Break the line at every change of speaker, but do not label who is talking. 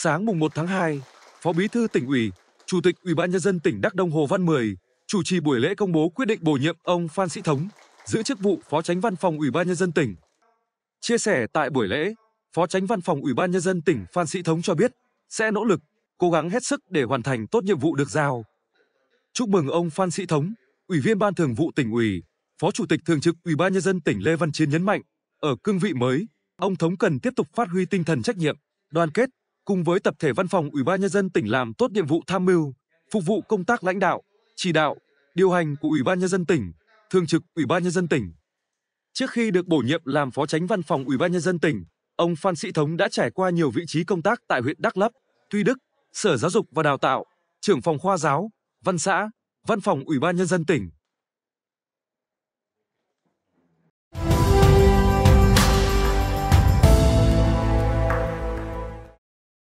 Sáng mùng 1 tháng 2, Phó Bí thư tỉnh ủy, Chủ tịch Ủy ban nhân dân tỉnh Đắk Đông Hồ Văn Mười chủ trì buổi lễ công bố quyết định bổ nhiệm ông Phan Sĩ Thống giữ chức vụ Phó Tránh Văn phòng Ủy ban nhân dân tỉnh. Chia sẻ tại buổi lễ, Phó Tránh Văn phòng Ủy ban nhân dân tỉnh Phan Sĩ Thống cho biết sẽ nỗ lực, cố gắng hết sức để hoàn thành tốt nhiệm vụ được giao. Chúc mừng ông Phan Sĩ Thống, Ủy viên Ban Thường vụ tỉnh ủy, Phó Chủ tịch Thường trực Ủy ban nhân dân tỉnh Lê Văn Chiến nhấn mạnh, ở cương vị mới, ông Thống cần tiếp tục phát huy tinh thần trách nhiệm, đoàn kết, cùng với tập thể văn phòng Ủy ban nhân dân tỉnh làm tốt nhiệm vụ tham mưu, phục vụ công tác lãnh đạo, chỉ đạo, điều hành của Ủy ban nhân dân tỉnh, thường trực Ủy ban nhân dân tỉnh. Trước khi được bổ nhiệm làm phó tránh văn phòng Ủy ban nhân dân tỉnh, ông Phan Sĩ Thống đã trải qua nhiều vị trí công tác tại huyện Đắk Lấp, Tuy Đức, Sở Giáo dục và Đào tạo, trưởng phòng khoa giáo, văn xã, văn phòng Ủy ban nhân dân tỉnh.